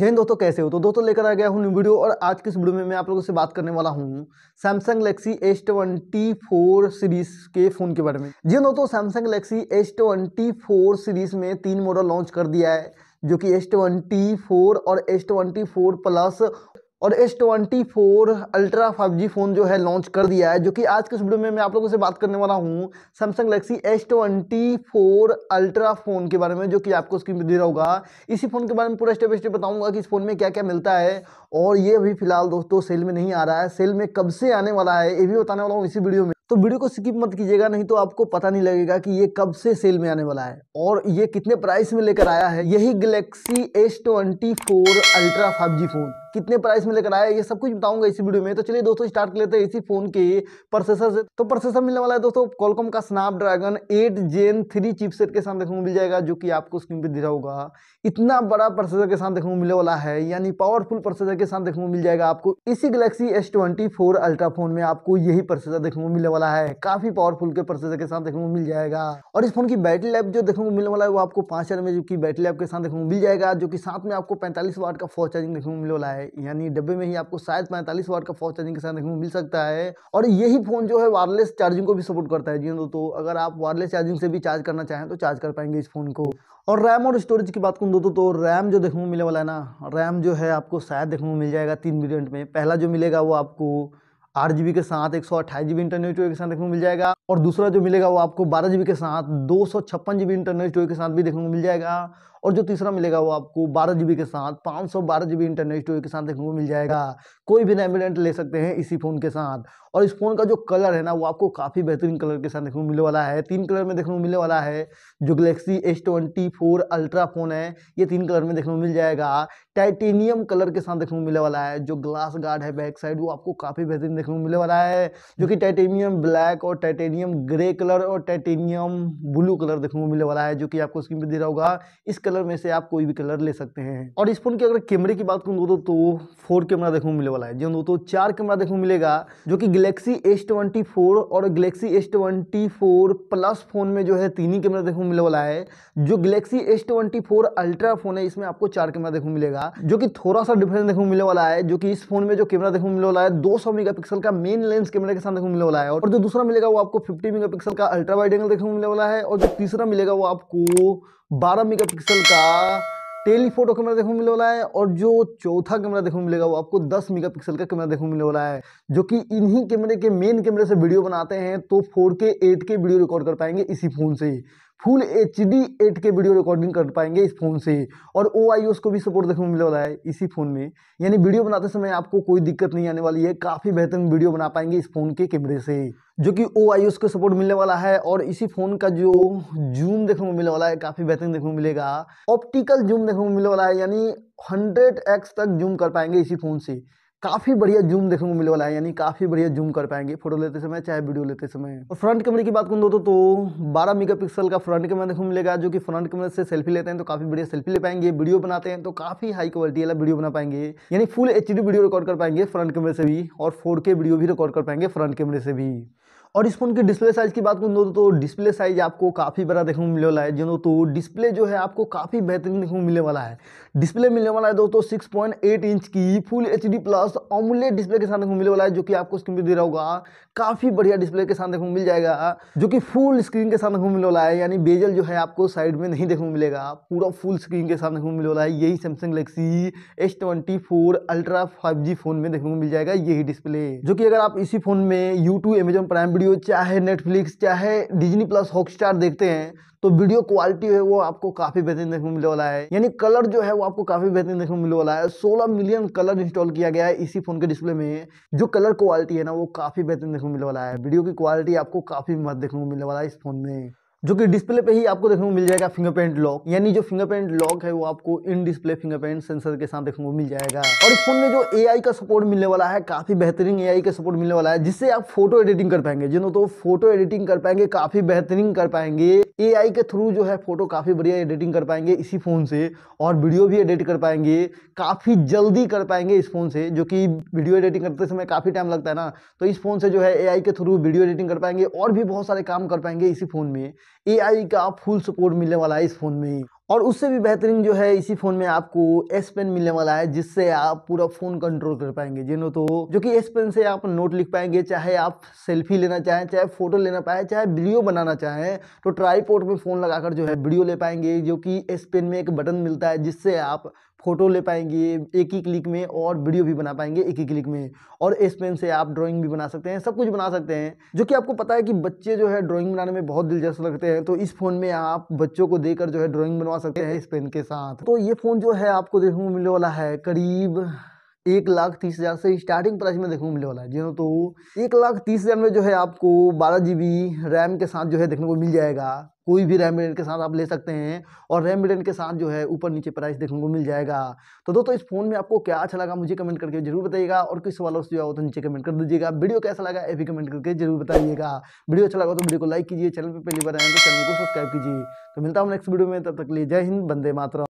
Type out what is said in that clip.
हिंद दोस्तों कैसे हो तो दोस्तों लेकर आ गया हूँ वीडियो और आज की इस वीडियो में मैं आप लोगों से बात करने वाला हूँ Samsung Galaxy S twenty four series के फ़ोन के बारे में जी हाँ दोस्तों Samsung Galaxy S twenty four series में तीन मॉडल लॉन्च कर दिया है जो कि एस ट्वेंटी फोर और एस ट्वेंटी फोर प्लस और S twenty four ultra five G phone जो है लॉन्च कर दिया है जो कि आज के इस वीडियो में मैं आप लोगों से बात करने वाला हूँ Samsung Galaxy S twenty four ultra phone के बारे में जो कि आपको स्क्रीन पर दे रहा होगा इसी फ़ोन के बारे में पूरा स्टेप स्टेप बताऊंगा कि इस फ़ोन में क्या क्या मिलता है और ये भी फिलहाल दोस्तों सेल में नहीं आ रहा है सेल में कब से आने वाला है ये भी बताने वाला हूँ इसी वीडियो में तो वीडियो को स्किप मत कीजिएगा नहीं तो आपको पता नहीं लगेगा कि ये कब से सेल में आने वाला है और ये कितने प्राइस में लेकर आया है यही Galaxy S twenty four ultra five G phone कितने प्राइस में लेकर आया ये सब कुछ बताऊंगा इसी वीडियो में तो चलिए दोस्तों स्टार्ट कर लेते हैं इसी फोन के प्रोसेसर से तो प्रोसेसर मिलने वाला है दोस्तों कॉलकॉम का Snapdragon eight gen three chipset के साथ देखने को मिल जाएगा जो कि आपको स्क्रीन पर दिखा होगा इतना बड़ा प्रोसेसर के साथ देखने को मिलने वाला है यानी पावरफुल प्रोसेसर के साथ देखने को मिल जाएगा आपको इसी Galaxy S twenty four ultra phone में आपको यही प्रोसेसर देखने को मिलने वाला है काफी पावरफुल के प्रोसेसर के साथ देखने को मिल जाएगा और इस फोन की बैटरी लाइफ जो देखने को मिलने वाला है वो आपको पांच हजार एम की बैटरी लाइफ के साथ देखने को मिल जाएगा जो कि साथ में आपको पैंतालीस वाट का फोर चार्जिंग देखने को मिलने वाला है है यानी डब्बे में ही आपको शायद पैंतालीस वाट का फॉस्ट चार्जिंग के साथ देखने को मिल सकता है और यही फ़ोन जो है वायरलेस चार्जिंग को भी सपोर्ट करता है जी हाँ दोस्तों अगर आप वायरलेस चार्जिंग से भी चार्ज करना चाहें तो चार्ज कर पाएंगे इस फ़ोन को और रैम और स्टोरेज की बात करूँ दोस्तों तो रैम जो देखने को मिलने वाला है ना रैम जो है आपको शायद देखने को मिल जाएगा तीन वेरियंट में पहला जो मिलेगा वो आपको आठ जी के साथ एक सौ अट्ठाईस जी इंटरनेट स्टोरेज के साथ देखने को मिल जाएगा और दूसरा जो मिलेगा वो आपको बारह जी के साथ दो सौ छप्पन जी इंटरनेट स्टोरेज के साथ भी देखने को मिल जाएगा और जो तीसरा मिलेगा वो आपको बारह जी के साथ पाँच सौ बारह जी इंटरनेट स्टोरेज के साथ देखने को मिल जाएगा कोई भी नैमिलेंट ले सकते हैं इसी फ़ोन के साथ और इस फ़ोन का जो कलर है ना वो आपको काफ़ी बेहतरीन कलर के साथ देखने को मिलने वाला है तीन कलर में देखने को मिलने वाला है जो Galaxy S twenty four ultra phone है ये तीन कलर में देखने को मिल जाएगा टाइटेनियम कलर के साथ देखने को मिलने वाला है जो ग्लास गार्ड है बैक साइड वो आपको काफ़ी बेहतरीन देखने को मिलने वाला है जो कि टाइटेनियम ब्लैक और टाइटेनियम ग्रे कलर और टाइटेनियम ब्लू कलर देखने को मिलने वाला है जो कि आपको स्क्रीन पर दे रहा होगा इस कलर में से आप कोई भी कलर ले सकते हैं और इस फोन की अगर कैमरे की बात करूँ दो तो फोर कैमरा देखने मिलने वाला है जो हाँ दोस्तों चार कैमरा देखने मिलेगा जो कि गलेक्सी एस ट्वेंटी फोर और Galaxy S twenty four plus phone में जो है तीन ही कैमरा देखने मिलने वाला है जो Galaxy S twenty four ultra phone है इसमें आपको चार कैमरा देखने मिलेगा जो कि थोड़ा सा डिफरेंस देखने मिलने वाला है जो कि इस फोन में जो कैमरा देखने मिलने वाला है दो सौ मेगापिक्सल का मेन लेंस कैमरा के साथ देखने मिलने वाला है और जो दूसरा मिलेगा वो आपको फिफ्टी मेगापिक्सल का अल्ट्रा वाइड एंगल देखने मिलने वाला है और जो तीसरा मिलेगा वो आपको बारह पिक्सल का टेलीफोटो कैमरा देखने को मिलने वाला है और जो चौथा कैमरा देखने को मिलेगा वो आपको 10 मेगापिक्सल का कैमरा देखने को मिलने वाला है जो कि इन्हीं कैमरे के मेन कैमरे से वीडियो बनाते हैं तो 4K 8K वीडियो रिकॉर्ड कर पाएंगे इसी फ़ोन से ही full H D eight K video recording कर पाएंगे इस फ़ोन से और ओ आई को भी सपोर्ट देखने को मिलने वाला है इसी फ़ोन में यानी वीडियो बनाते समय आपको कोई दिक्कत नहीं आने वाली है काफ़ी बेहतरीन वीडियो बना पाएंगे इस फ़ोन के कैमरे से जो कि ओ आई को सपोर्ट मिलने वाला है और इसी फ़ोन का जो जूम देखने को मिलने वाला है काफ़ी बेहतरीन देखने को मिलेगा ऑप्टिकल जूम देखने को मिलने वाला है यानी हंड्रेड एक्स तक जूम कर पाएंगे इसी फ़ोन से काफ़ी बढ़िया जूम देखने को मिलने वाला है यानी काफ़ी बढ़िया जूम कर पाएंगे फोटो लेते समय चाहे वीडियो लेते समय और फ्रंट कैमरे की बात करूँ दोस्तों तो 12 मेगापिक्सल का फ्रंट कैमरा देखने को मिलेगा जो कि फ्रंट कैमरे से सेल्फी लेते हैं तो काफ़ी बढ़िया सेल्फी ले पाएंगे वीडियो बनाते हैं तो काफ़ी हाई क्वालिटी वाला वीडियो बना पाएंगे यानी फुल एच वीडियो रिकॉर्ड कर पाएंगे फ्रंट कैमरे से भी और फोर वीडियो भी रिकॉर्ड कर पाएंगे फ्रंट कैमरे से भी और इस फोन की डिस्प्ले साइज़ की बात करूँ तो दोस्तों तो डिस्प्ले साइज़ आपको काफ़ी बड़ा देखने को मिलने वाला है जिन तो डिस्प्ले जो है आपको काफ़ी बेहतरीन देखने को मिलने वाला है डिस्प्ले मिलने वाला है दोस्तों सिक्स पॉइंट एट इंच की full H D plus AMOLED display के साथ देखने को मिलने वाला है जो कि आपको स्क्रीन पर दे रहा होगा काफ़ी बढ़िया डिस्प्ले के साथ देखने को मिल जाएगा जो कि फुल स्क्रीन के साथ देखने को मिलने वाला है यानी बेजल जो है आपको साइड में नहीं देखने को मिलेगा पूरा फुल स्क्रीन के साथ देखने को मिलने वाला है यही Samsung Galaxy S twenty four ultra five G phone में देखने को मिल जाएगा यही डिस्प्ले जो कि अगर आप इसी फोन में यूट्यूब अमेजोन प्राइम वीडियो चाहे नेटफ्लिक्स चाहे डिजनी प्लस हॉकस्टार देखते हैं तो वीडियो क्वालिटी है वो आपको काफ़ी बेहतरीन देखने को मिलने वाला है यानी कलर जो है वो आपको काफ़ी बेहतरीन देखने को मिलने वाला है 16 मिलियन कलर इंस्टॉल किया गया है इसी फोन के डिस्प्ले में जो कलर क्वालिटी है ना वो काफ़ी बेहतरीन देखने को मिलने वाला है वीडियो की क्वालिटी आपको काफ़ी मत देखने को मिलने वाला है इस फोन में जो कि डिस्प्ले पे ही आपको देखने को मिल जाएगा फिंगरप्रिंट लॉक यानी जो फिंगरप्रिंट लॉक है वो आपको इन डिस्प्ले फिंगरप्रिंट सेंसर के साथ देखने को मिल जाएगा और इस फोन में जो एआई का सपोर्ट मिलने वाला है काफी बेहतरीन एआई का सपोर्ट मिलने वाला है जिससे आप फोटो एडिटिंग कर पाएंगे जिन्हों तो फोटो एडिटिंग कर पाएंगे काफी बेहतरीन कर पाएंगे ए के थ्रू जो है फोटो काफी बढ़िया एडिटिंग कर पाएंगे इसी फोन से और वीडियो भी एडिट कर पाएंगे काफी जल्दी कर पाएंगे इस फोन से जो कि वीडियो एडिटिंग करते समय काफी टाइम लगता है ना तो इस फोन से जो है ए के थ्रू वीडियो एडिटिंग कर पाएंगे और भी बहुत सारे काम कर पाएंगे इसी फोन में एआई का फुल सपोर्ट मिलने वाला है इस फ़ोन में और उससे भी बेहतरीन जो है इसी फ़ोन में आपको एस पेन मिलने वाला है जिससे आप पूरा फ़ोन कंट्रोल कर पाएंगे जिनो तो जो कि एस पेन से आप नोट लिख पाएंगे चाहे आप सेल्फी लेना चाहें चाहे फ़ोटो लेना पाए चाहे वीडियो बनाना चाहें तो ट्राईपोर्ट में फ़ोन लगाकर जो है वीडियो ले पाएंगे जो कि एस पेन में एक बटन मिलता है जिससे आप फ़ोटो ले पाएंगे एक ही क्लिक में और वीडियो भी बना पाएंगे एक ही क्लिक में और एस पेन से आप ड्राइंग भी बना सकते हैं सब कुछ बना सकते हैं जो कि आपको पता है कि बच्चे जो है ड्राइंग बनाने में बहुत दिलचस्प लगते हैं तो इस फ़ोन में आप बच्चों को देकर जो है ड्राइंग बनवा करवा सकते हैं इस पेन के साथ तो ये फ़ोन जो है आपको देखने को मिलने वाला है करीब एक लाख तीस हज़ार से स्टार्टिंग प्राइस में देखने को मिलने वाला है जी हाँ, तो एक लाख तीस हज़ार में जो है आपको बारह जीबी रैम के साथ जो है देखने को मिल जाएगा कोई भी रेमिडेंट के साथ आप ले सकते हैं और रेमिडेंट के साथ जो है ऊपर नीचे प्राइस देखने को मिल जाएगा तो दोस्तों इस फोन में आपको क्या अच्छा लगा मुझे कमेंट करके जरूर बताइएगा और किस सवालों से जो है तो नीचे कमेंट कर दीजिएगा वीडियो कैसा लगा ये भी कमेंट करके जरूर बताइएगा वीडियो अच्छा लगा तो वीडियो को लाइक कीजिए चैनल पर पहली बार आएंगे तो चैनल को सब्सक्राइब कीजिए तो मिलता हूँ नेक्स्ट वीडियो में तब तक लिए जय हिंद बंदे मात्र